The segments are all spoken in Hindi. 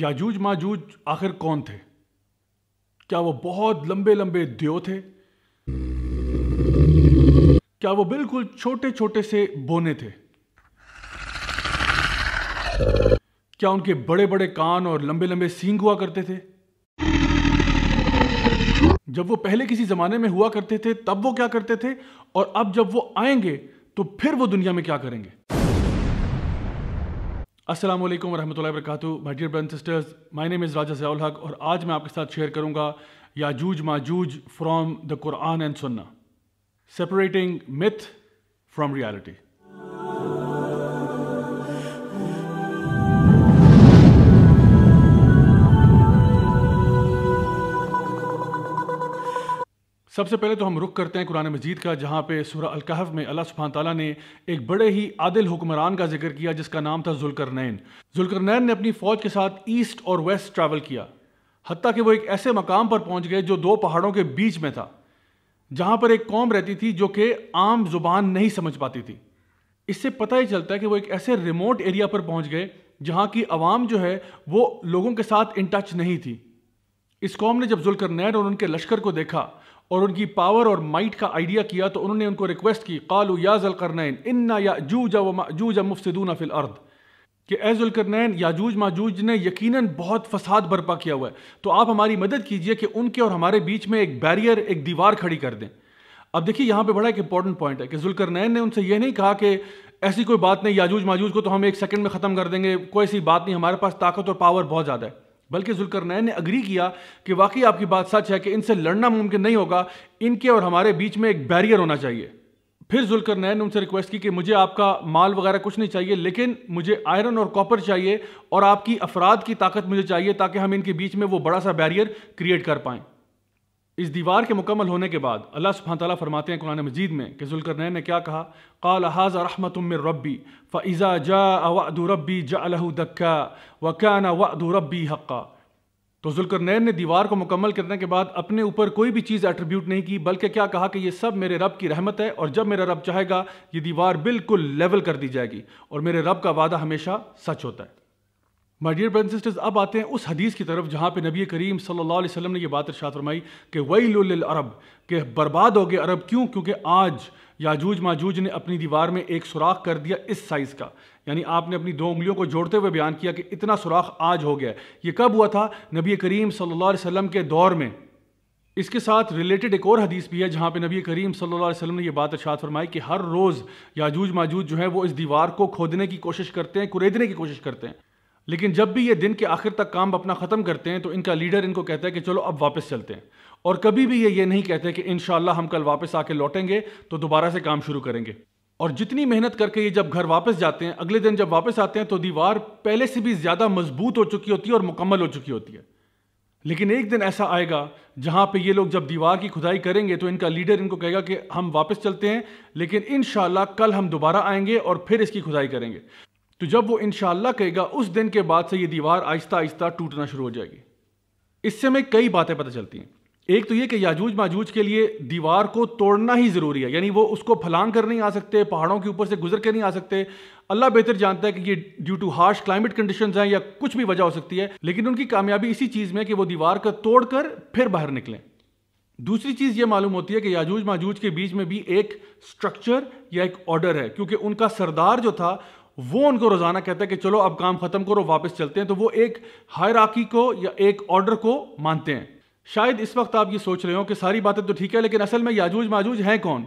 याजूज माजूज आखिर कौन थे क्या वो बहुत लंबे लंबे दियो थे क्या वो बिल्कुल छोटे छोटे से बोने थे क्या उनके बड़े बड़े कान और लंबे लंबे सींग हुआ करते थे जब वो पहले किसी जमाने में हुआ करते थे तब वो क्या करते थे और अब जब वो आएंगे तो फिर वो दुनिया में क्या करेंगे असलम वरहमल वर्क माई डियर ब्रन sisters my name is Raja Ziaul Haq और आज मैं आपके साथ शेयर करूँगा याजूज माजूज from the Quran and Sunnah separating myth from reality सबसे पहले तो हम रुख करते हैं कुरान मजीद का जहाँ पे सूरह अलकहफ में अल्लाह सुबहान तला ने एक बड़े ही आदिल हुक्मरान का जिक्र किया जिसका नाम था जुलकरनैन जुलकरनैन ने अपनी फ़ौज के साथ ईस्ट और वेस्ट ट्रैवल किया हती कि वो एक ऐसे मकाम पर पहुँच गए जो दो पहाड़ों के बीच में था जहाँ पर एक कौम रहती थी जो कि आम जुबान नहीं समझ पाती थी इससे पता ही चलता है कि वो एक ऐसे रिमोट एरिया पर पहुँच गए जहाँ की आवाम जो है वो लोगों के साथ इन टच नहीं थी इस कौम ने जब जुलकर नैन और उनके लश्कर को देखा और उनकी पावर और माइट का आइडिया किया तो उन्होंने उनको रिक्वेस्ट की कालू नैन करनैन इन्ना या जू व माजूजा मुफसदूना फिल अर्द कि एजुल करनैन याजूज माजूज ने यकीनन बहुत फसाद बर्पा किया हुआ है तो आप हमारी मदद कीजिए कि उनके और हमारे बीच में एक बैरियर एक दीवार खड़ी कर दें अब देखिए यहाँ पे बड़ा एक इंपॉर्टेंट पॉइंट है कि जुलकरनैन ने उनसे यह नहीं कहा कि ऐसी कोई बात नहीं याजूज माजूज को तो हम एक सेकंड में ख़त्म कर देंगे कोई ऐसी बात नहीं हमारे पास ताकत और पावर बहुत ज़्यादा है बल्कि जुलकरनैन ने अग्री किया कि वाकई आपकी बात सच है कि इनसे लड़ना मुमकिन नहीं होगा इनके और हमारे बीच में एक बैरियर होना चाहिए फिर जुलकरनैन ने उनसे रिक्वेस्ट की कि मुझे आपका माल वगैरह कुछ नहीं चाहिए लेकिन मुझे आयरन और कॉपर चाहिए और आपकी अफराद की ताकत मुझे चाहिए ताकि हम इनके बीच में वो बड़ा सा बैरियर क्रिएट कर पाएं इस दीवार के मुकम्मल होने के बाद अल्लाह सुबहान तला फरमाते हैं कुरान मजीद में कि जुलकर ने क्या कहा काल हाजा रहमत रब्बी फ़ैज़ा जा वादू रब्बी जाहू दक्का वकाना वादू रब्बी हक्का तो जुलकर ने दीवार को मुकम्मल करने के बाद अपने ऊपर कोई भी चीज़ एट्रीब्यूट नहीं की बल्कि क्या कहा कि ये सब मेरे रब की रहमत है और जब मेरा रब चाहेगा ये दीवार बिल्कुल लेवल कर दी जाएगी और मेरे रब का वादा हमेशा सच होता है माय डियर ब्रदर सिस्टर्स अब आते हैं उस हदीस की तरफ जहाँ पे नबी करीम सल्लल्लाहु अलैहि वसल्लम ने यह बात इरशाद फरमाई कि वही अरब के बर्बाद हो गए अरब क्यों क्योंकि आज याजूज माजूज ने अपनी दीवार में एक सुराख कर दिया इस साइज़ का यानी आपने अपनी दो उंगलियों को जोड़ते हुए बयान किया कि इतना सुराख आज हो गया ये कब हुआ था नबी करीम सल्लल्लाहु अलैहि वसल्लम के दौर में इसके साथ रिलेटेड एक और हदीस भी है जहाँ पे नबी करीम सल्लल्लाहु अलैहि वसल्लम ने यह बात इरशाद फरमाई कि हर रोज़ याजूज माजूज जो है वो इस दीवार को खोदने की कोशिश करते हैं कुरेदने की कोशिश करते हैं लेकिन जब भी ये दिन के आखिर तक काम अपना ख़त्म करते हैं तो इनका लीडर इनको कहता है कि चलो अब वापस चलते हैं और कभी भी ये ये नहीं कहते कि इन हम कल वापस आके लौटेंगे तो दोबारा से काम शुरू करेंगे और जितनी मेहनत करके ये जब घर वापस जाते हैं अगले दिन जब वापस आते हैं तो दीवार पहले से भी ज़्यादा मजबूत हो चुकी होती है और मुकम्मल हो चुकी होती है लेकिन एक दिन ऐसा आएगा जहाँ पे ये लोग जब दीवार की खुदाई करेंगे तो इनका लीडर इनको कहेगा कि हम वापस चलते हैं लेकिन इन कल हम दोबारा आएंगे और फिर इसकी खुदाई करेंगे तो जब वो इन कहेगा उस दिन के बाद से ये दीवार आहिस्ता आहिस्ता टूटना शुरू हो जाएगी इससे हमें कई बातें पता चलती हैं एक तो ये कि याजूज माजूज के लिए दीवार को तोड़ना ही ज़रूरी है यानी वो उसको फलांग कर नहीं आ सकते पहाड़ों के ऊपर से गुजर के नहीं आ सकते अल्लाह बेहतर जानता है कि ये due to harsh climate condition हैं या कुछ भी वजह हो सकती है लेकिन उनकी कामयाबी इसी चीज़ में कि वो दीवार को तोड़ कर फिर बाहर निकलें दूसरी चीज़ ये मालूम होती है कि याजूज माजूज के बीच में भी एक स्ट्रक्चर या एक ऑर्डर है क्योंकि उनका सरदार जो था वो उनको रोज़ाना कहता है कि चलो अब काम ख़त्म करो वापस चलते हैं तो वो एक हायराकी को या एक ऑर्डर को मानते हैं शायद इस वक्त आप ये सोच रहे हो कि सारी बातें तो ठीक है लेकिन असल में याजूज माजूज हैं कौन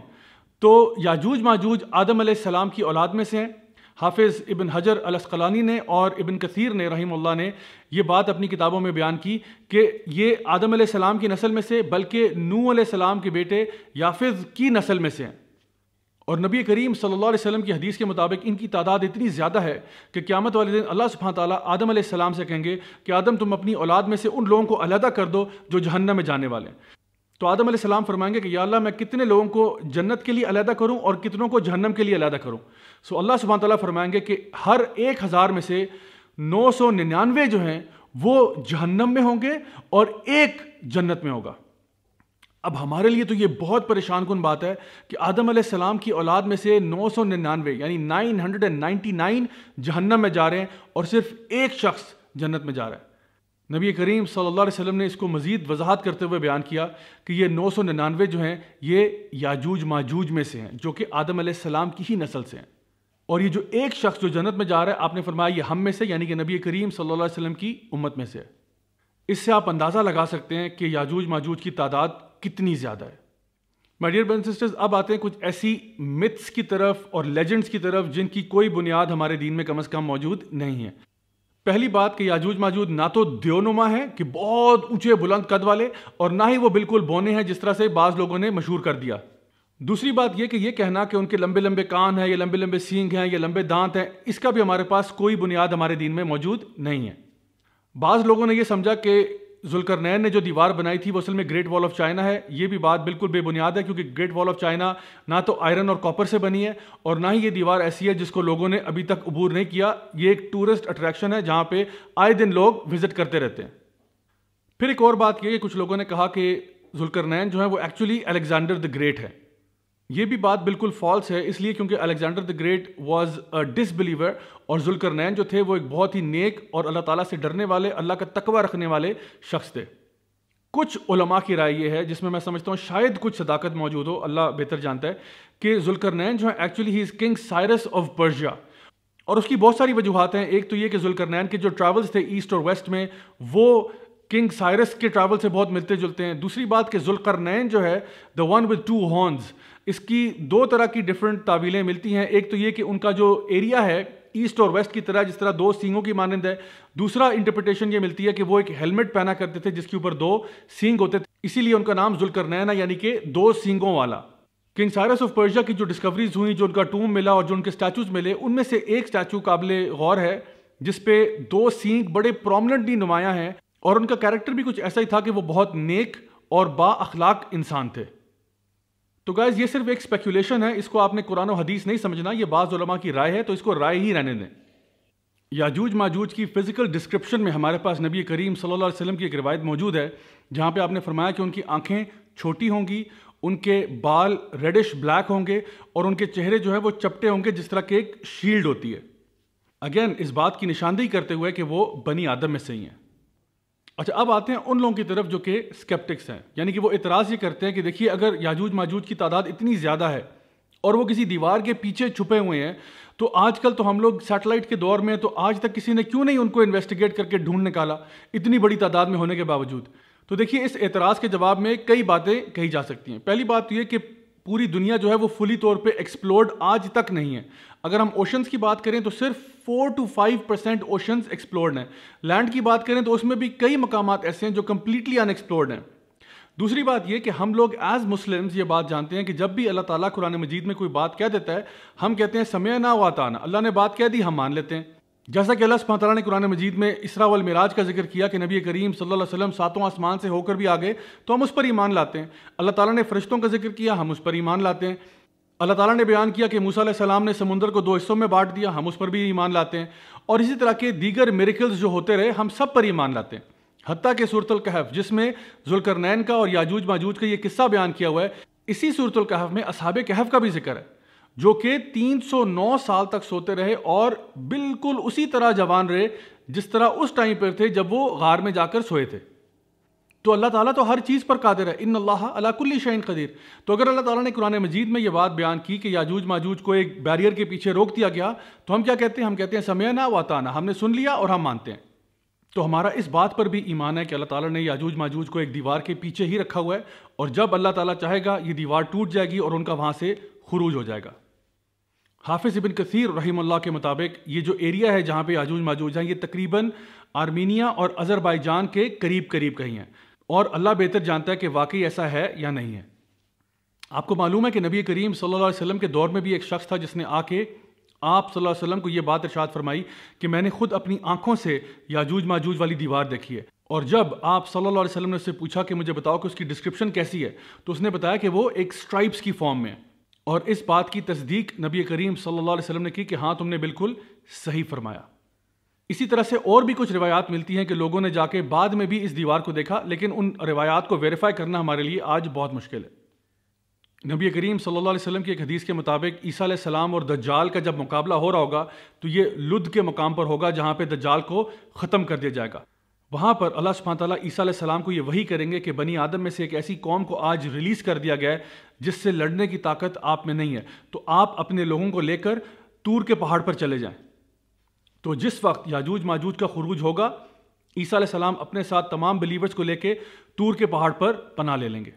तो याजूज माजूज आदम सलाम की औलाद में से हैं हाफिज़ इबन हजर अलस्कलानी ने और इबन कसीर ने रहीमल्ला ने यह बात अपनी किताबों में बयान की कि ये आदम सलाम की नस्ल में से बल्कि नू सलाम के बेटे याफिज़ की नस्ल में से हैं और नबी करीम सल्लल्लाहु अलैहि वसल्लम की हदीस के मुताबिक इनकी तादाद इतनी ज़्यादा है कि क़्यामत वाले दिन अल्लाह सुबह ताली आदम सलाम से कहेंगे कि आदम तुम अपनी औलाद में से उन लोगों को अलहदा कर दो जो जहन्नम में जाने वाले हैं तो आदम सलाम फरमाएंगे कि या अल्लाह मैं कितने लोगों को जन्नत के लिए अलहदा करूँ और कितनों को जहन्नम के लिए अलहदा करूँ सो अल्लाह सुबह ताली फरमाएंगे कि हर एक हज़ार में से नौ सौ निन्यानवे जो हैं वो जहन्नम में होंगे और एक जन्नत में होगा अब हमारे लिए तो ये बहुत परेशान कन बात है कि आदम सलाम की औलाद में से नौ सौ निन्यानवे यानी nine hundred and ninety nine जहन्नम में जा रहे हैं और सिर्फ एक शख्स जन्नत में जा रहा है नबी करीम सल्लल्लाहु ने इसको मज़ीद वजाहत करते हुए बयान किया कि ये नौ सौ निन्यानवे जो हैं ये याजूज माजूज में से हैं जो कि आदम सलाम की ही नस्ल से हैं और ये जो एक शख्स जो जन्नत में जा रहा है आपने फरमाया ये हम में से यानी कि नबी करीम सल्ला वसलम की उम्मत में से है इससे आप अंदाज़ा लगा सकते हैं कि याजूज माजूज की तादाद कितनी ज़्यादा है मैडियर डियर ब्रदर सिस्टर्स अब आते हैं कुछ ऐसी मिथ्स की तरफ और लेजेंड्स की तरफ जिनकी कोई बुनियाद हमारे दीन में कम अज कम मौजूद नहीं है पहली बात कि याजूज माजूद ना तो देवनुमा है कि बहुत ऊंचे बुलंद कद वाले और ना ही वो बिल्कुल बोने हैं जिस तरह से बाज़ लोगों ने मशहूर कर दिया दूसरी बात यह कि यह कहना कि उनके लंबे लंबे कान हैं ये लंबे लंबे सींग हैं ये लंबे दांत हैं इसका भी हमारे पास कोई बुनियाद हमारे दीन में मौजूद नहीं है बाज़ लोगों ने यह समझा कि जुलकर नैन ने जो दीवार बनाई थी वो असल में ग्रेट वॉल ऑफ चाइना है ये भी बात बिल्कुल बेबुनियाद है क्योंकि ग्रेट वॉल ऑफ चाइना ना तो आयरन और कॉपर से बनी है और ना ही ये दीवार ऐसी है जिसको लोगों ने अभी तक अबूर नहीं किया ये एक टूरिस्ट अट्रैक्शन है जहाँ पे आए दिन लोग विजिट करते रहते हैं फिर एक और बात यह कुछ लोगों ने कहा कि नैन जो है वो एक्चुअली अलेक्जेंडर द ग्रेट है ये भी बात बिल्कुल फॉल्स है इसलिए क्योंकि Alexander the great was a disbeliever और जुलकरनैन जो थे वो एक बहुत ही नेक और अल्लाह ताला से डरने वाले अल्लाह का तकवा रखने वाले शख्स थे कुछ उलमा की राय ये है जिसमें मैं समझता हूँ शायद कुछ सदाकत मौजूद हो अल्लाह बेहतर जानता है कि जुलकरनैन जो है actually he is king Cyrus of Persia और उसकी बहुत सारी वजूहत हैं एक तो ये कि जुलकरनैन के जो ट्रैवल्स थे ईस्ट और वेस्ट में वो किंग साइरस के ट्रैवल से बहुत मिलते जुलते हैं दूसरी बात कि जुलकर नैन जो है the one with two horns इसकी दो तरह की डिफरेंट तावीलें मिलती हैं एक तो ये कि उनका जो एरिया है ईस्ट और वेस्ट की तरह जिस तरह दो सींगों की मानंद है दूसरा इंटरप्रिटेशन ये मिलती है कि वो एक हेलमेट पहना करते थे जिसके ऊपर दो सींग होते थे इसीलिए उनका नाम जुलकर नैना यानी कि दो सींगों वाला किंग साइरस ऑफ पर्शिया की जो डिस्कवरीज हुई जो उनका टूम मिला और जो उनके स्टैचूज मिले उनमें से एक स्टैचू काबिल गौर है जिसपे दो सींग बड़े प्रोमिनेंटली नुमाया हैं और उनका कैरेक्टर भी कुछ ऐसा ही था कि वो बहुत नेक और बा अखलाक इंसान थे तो गाइज ये सिर्फ एक स्पेकुलेशन है इसको आपने कुरान हदीस नहीं समझना ये बाज़ुलमा की राय है तो इसको राय ही रहने दें याजूज माजूज की फ़िज़िकल डिस्क्रिप्शन में हमारे पास नबी करीम सल्लल्लाहु अलैहि वसल्लम की एक रिवायत मौजूद है जहाँ पे आपने फरमाया कि उनकी आंखें छोटी होंगी उनके बाल रेडिश ब्लैक होंगे और उनके चेहरे जो है वो चपटे होंगे जिस तरह की एक शील्ड होती है अगेन इस बात की निशानदेही करते हुए कि वो बनी आदम में से ही हैं अच्छा अब आते हैं उन लोगों की तरफ जो कि स्केप्टिक्स हैं यानी कि वो इतराज़ ये करते हैं कि देखिए अगर याजूज माजूज की तादाद इतनी ज़्यादा है और वो किसी दीवार के पीछे छुपे हुए हैं तो आजकल तो हम लोग सैटेलाइट के दौर में तो आज तक किसी ने क्यों नहीं उनको इन्वेस्टिगेट करके ढूंढ निकाला इतनी बड़ी तादाद में होने के बावजूद तो देखिए इस एतराज़ के जवाब में कई बातें कही जा सकती हैं पहली बात तो यह कि पूरी दुनिया जो है वो फुली तौर पे एक्सप्लोर्ड आज तक नहीं है अगर हम ओशंस की बात करें तो सिर्फ four two five percent oceans explored हैं लैंड की बात करें तो उसमें भी कई मकाम ऐसे हैं जो कम्प्लीटली अनएक्सप्लोर्ड हैं दूसरी बात यह कि हम लोग एज मुस्लिम्स ये बात जानते हैं कि जब भी अल्लाह ताला कुरान मजीद में कोई बात कह देता है हम कहते हैं समय ना वाताना अल्लाह ने बात कह दी हम मान लेते हैं जैसा कि अल्लाह सुबह ने कुरान मजीद में इसरा वल मिराज का जिक्र किया कि नबी करीम सल्लल्लाहु अलैहि वसल्लम सातों आसमान से होकर भी आ गए तो हम उस पर ईमान लाते हैं अल्लाह ताला ने फरिश्तों का जिक्र किया हम उस पर ईमान लाते हैं अल्लाह ताला ने बयान किया कि मूसा सलाम ने समुंदर को दो हिस्सों में बांट दिया हम उस पर भी ईमान लाते हैं और इसी तरह के दीगर मेरिकल्स जो होते रहे हम सब पर ईमान लाते हैं हती के सूरतल कहफ जिसमें जुलकर का और याजूज माजूज का ये किस्सा बयान किया हुआ है इसी सूरतल कहफ में असहाब कहफ का भी जिक्र है जो कि 309 साल तक सोते रहे और बिल्कुल उसी तरह जवान रहे जिस तरह उस टाइम पर थे जब वो गार में जाकर सोए थे तो अल्लाह ताला तो हर चीज़ पर कादिर है इन अल्लाह अलाकुल्ली शाइन कदीर तो अगर अल्लाह ताला ने कुरान मजीद में ये बात बयान की कि याजूज माजूज को एक बैरियर के पीछे रोक दिया गया तो हम क्या कहते हैं हम कहते हैं समय ना वाताना हमने सुन लिया और हम मानते हैं तो हमारा इस बात पर भी ईमान है कि अल्लाह ताला ने याजूज माजूज को एक दीवार के पीछे ही रखा हुआ है और जब अल्लाह ताला चाहेगा ये दीवार टूट जाएगी और उनका वहाँ से खरूज हो जाएगा हाफिज़ इबिन कसीर रही के मुताबिक ये जो एरिया है जहाँ पे आजूज माजूज हैं ये तकरीबन आर्मीनिया और अज़रबैजान के करीब करीब कहीं हैं और अल्लाह बेहतर जानता है कि वाकई ऐसा है या नहीं है आपको मालूम है कि नबी करीम सल्लल्लाहु अलैहि वसल्लम के दौर में भी एक शख्स था जिसने आके आप सल्लल्लाहु अलैहि वसल्लम को यह बात इर्शाद फरमाई कि मैंने खुद अपनी आंखों से याजूज माजूज वाली दीवार देखी है और जब आप सल्लल्लाहु अलैहि वसल्लम ने उससे पूछा कि मुझे बताओ कि उसकी डिस्क्रिप्शन कैसी है तो उसने बताया कि वो एक स्ट्राइप्स की फॉर्म में है और इस बात की तस्दीक नबी करीम सल्लल्लाहु अलैहि वसल्लम ने की कि हाँ तुमने बिल्कुल सही फरमाया इसी तरह से और भी कुछ रिवायात मिलती हैं कि लोगों ने जाके बाद में भी इस दीवार को देखा लेकिन उन रिवायात को वेरीफाई करना हमारे लिए आज बहुत मुश्किल है नबी करीम सल्लल्लाहु अलैहि वसल्लम की एक हदीस के मुताबिक ईसा सलाम और दज्जाल का जब मुकाबला हो रहा होगा तो ये लुद के मकाम पर होगा जहाँ पर दज्जाल को ख़त्म कर दिया जाएगा वहाँ पर अल्लाह सुबह ईसा सलाम को ये वही करेंगे कि बनी आदम में से एक ऐसी कौम को आज रिलीज़ कर दिया गया है जिससे लड़ने की ताकत आप में नहीं है तो आप अपने लोगों को लेकर तूर के पहाड़ पर चले जाएं तो जिस वक्त याजूज माजूज का खुरूज होगा ईसा सलाम अपने साथ तमाम बिलीवर्स को लेकर तूर के पहाड़ पर पना ले लेंगे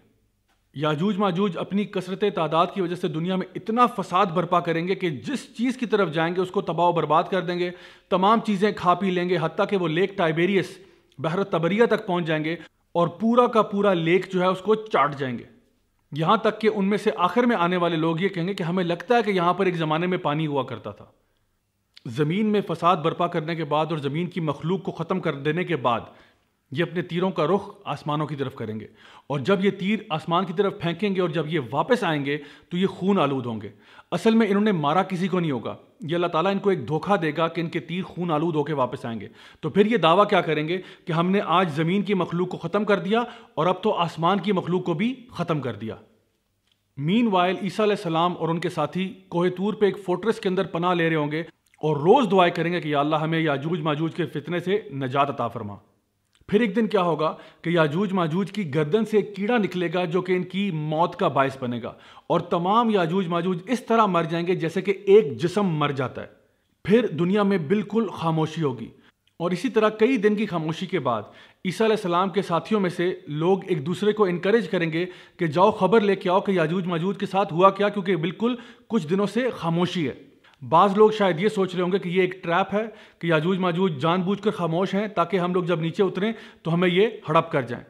याजूज माजूज अपनी कसरत तादाद की वजह से दुनिया में इतना फसाद बर्पा करेंगे कि जिस चीज़ की तरफ जाएंगे उसको तबाह बर्बाद कर देंगे तमाम चीज़ें खा पी लेंगे हती कि वो लेक टाइबेरियस बहर तबरिया तक पहुंच जाएंगे और पूरा का पूरा लेक जो है उसको चाट जाएंगे यहां तक कि उनमें से आखिर में आने वाले लोग ये कहेंगे कि हमें लगता है कि यहां पर एक ज़माने में पानी हुआ करता था ज़मीन में फसाद बर्पा करने के बाद और ज़मीन की मखलूक को ख़त्म कर देने के बाद ये अपने तीरों का रुख आसमानों की तरफ करेंगे और जब ये तीर आसमान की तरफ फेंकेंगे और जब ये वापस आएंगे तो ये खून आलूद होंगे असल में इन्होंने मारा किसी को नहीं होगा ये अल्लाह ताला इनको एक धोखा देगा कि इनके तीर खून आलूद होकर वापस आएंगे तो फिर ये दावा क्या करेंगे कि हमने आज ज़मीन की मखलूक को ख़त्म कर दिया और अब तो आसमान की मखलूक को भी ख़त्म कर दिया मीन वायल ईसा सलाम और उनके साथी तूर पर एक फोर्ट्रेस के अंदर पनाह ले रहे होंगे और रोज़ दुआएं करेंगे कि अल्लाह हमें याजूज माजूज के फितने से नजात अता फरमा फिर एक दिन क्या होगा कि याजूज माजूज की गर्दन से एक कीड़ा निकलेगा जो कि इनकी मौत का बायस बनेगा और तमाम याजूज माजूज इस तरह मर जाएंगे जैसे कि एक जिसम मर जाता है फिर दुनिया में बिल्कुल खामोशी होगी और इसी तरह कई दिन की खामोशी के बाद ईसा सलाम के साथियों में से लोग एक दूसरे को इनक्रेज करेंगे कि जाओ खबर लेके आओ कि याजूज माजूज के साथ हुआ क्या क्योंकि बिल्कुल कुछ दिनों से खामोशी है बाज़ लोग शायद ये सोच रहे होंगे कि ये एक ट्रैप है कि याजूज माजूज जानबूझकर खामोश हैं ताकि हम लोग जब नीचे उतरें तो हमें ये हड़प कर जाएं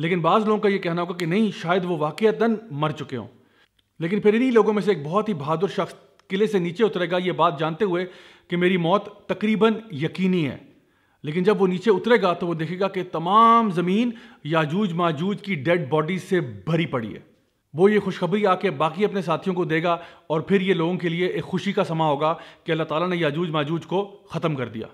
लेकिन बाज़ लोगों का ये कहना होगा कि नहीं शायद वो वाक़ता मर चुके हों लेकिन फिर इन्हीं लोगों में से एक बहुत ही बहादुर शख्स किले से नीचे उतरेगा ये बात जानते हुए कि मेरी मौत तकरीबन यकीनी है लेकिन जब वो नीचे उतरेगा तो वो देखेगा कि तमाम ज़मीन याजूज माजूज की डेड बॉडीज से भरी पड़ी है वो ये खुशखबरी आके बाकी अपने साथियों को देगा और फिर ये लोगों के लिए एक खुशी का समा होगा कि अल्लाह ताला ने याजूज माजूज को ख़त्म कर दिया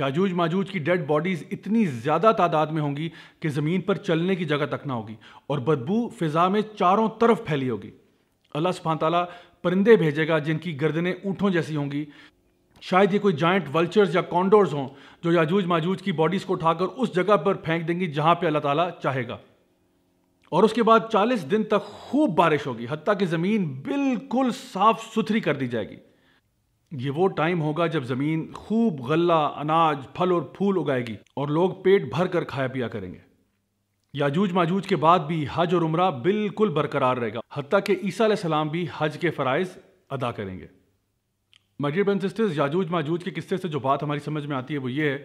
याजूज माजूज की डेड बॉडीज़ इतनी ज़्यादा तादाद में होंगी कि ज़मीन पर चलने की जगह तक ना होगी और बदबू फ़िज़ा में चारों तरफ फैली होगी अल्लाह सुबहान तला परिंदे भेजेगा जिनकी गर्दनें ऊँटों जैसी होंगी शायद ये कोई जॉइंट वल्चर्स या कॉन्डोर्स हों जो याजूज माजूज की बॉडीज़ को उठाकर उस जगह पर फेंक देंगी जहाँ पर अल्लाह ताला चाहेगा और उसके बाद 40 दिन तक खूब बारिश होगी हती कि ज़मीन बिल्कुल साफ सुथरी कर दी जाएगी ये वो टाइम होगा जब ज़मीन खूब गल्ला अनाज फल और फूल उगाएगी और लोग पेट भर कर खाया पिया करेंगे याजूज माजूज के बाद भी हज और उम्र बिल्कुल बरकरार रहेगा हती कि ईसा सलाम भी हज के फ़रज़ अदा करेंगे मगरब सिस्टर्स याजूज माजूज के किस्से से जो बात हमारी समझ में आती है वो ये है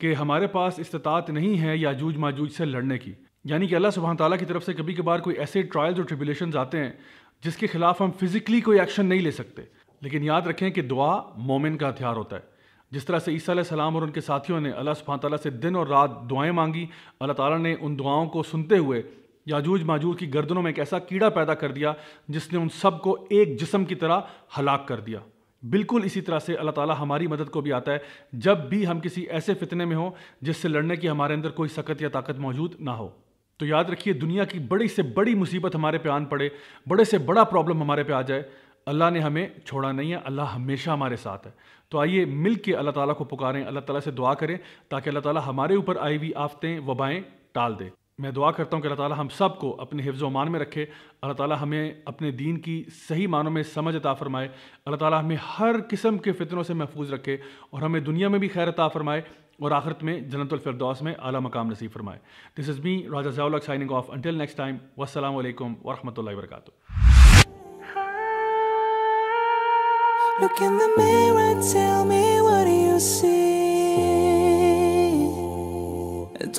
कि हमारे पास इस्तात नहीं है याजूज माजूज से लड़ने की यानी कि अल्लाह सुबहान तला की तरफ से कभी कभार कोई ऐसे ट्रायल्स और ट्रिबुलेशन आते हैं जिसके खिलाफ हम फिज़िकली कोई एक्शन नहीं ले सकते लेकिन याद रखें कि दुआ मोमिन का हथियार होता है जिस तरह से ईसा सलाम और उनके साथियों ने अल्लाह सुबहान तला से दिन और रात दुआएं मांगी अल्लाह ताला ने उन दुआओं को सुनते हुए याजूज माजूज की गर्दनों में एक ऐसा कीड़ा पैदा कर दिया जिसने उन सब को एक जिसम की तरह हलाक कर दिया बिल्कुल इसी तरह से अल्लाह ताला हमारी मदद को भी आता है जब भी हम किसी ऐसे फितने में हों जिससे लड़ने की हमारे अंदर कोई सकत या ताकत मौजूद ना हो तो याद रखिए दुनिया की बड़ी से बड़ी मुसीबत हमारे पे आन पड़े बड़े से बड़ा प्रॉब्लम हमारे पे आ जाए अल्लाह ने हमें छोड़ा नहीं है अल्लाह हमेशा हमारे साथ है तो आइए मिल के अल्लाह ताला को पुकारें अल्लाह ताला से दुआ करें ताकि अल्लाह ताला हमारे ऊपर आई हुई आफतें वबाएँ टाल दे मैं दुआ करता हूँ कि अल्लाह ताला हम सब को अपने हिफ्ज़ मान में रखे अल्लाह ताला हमें अपने दीन की सही मानों में समझ अता फ़रमाए अल्लाह ताला हमें हर किस्म के फितनों से महफूज रखे और हमें दुनिया में भी खैर अता फ़रमाए और आखिरत में जन्नतफरदौस में अला मकाम नसीब फरमाए this is me Raja Jayal signing off until next time वालेकुम वरहमल वरक Look in the mirror, tell me what do you see?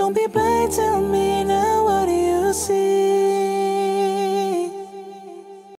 Don't be blind, tell me now what do you see?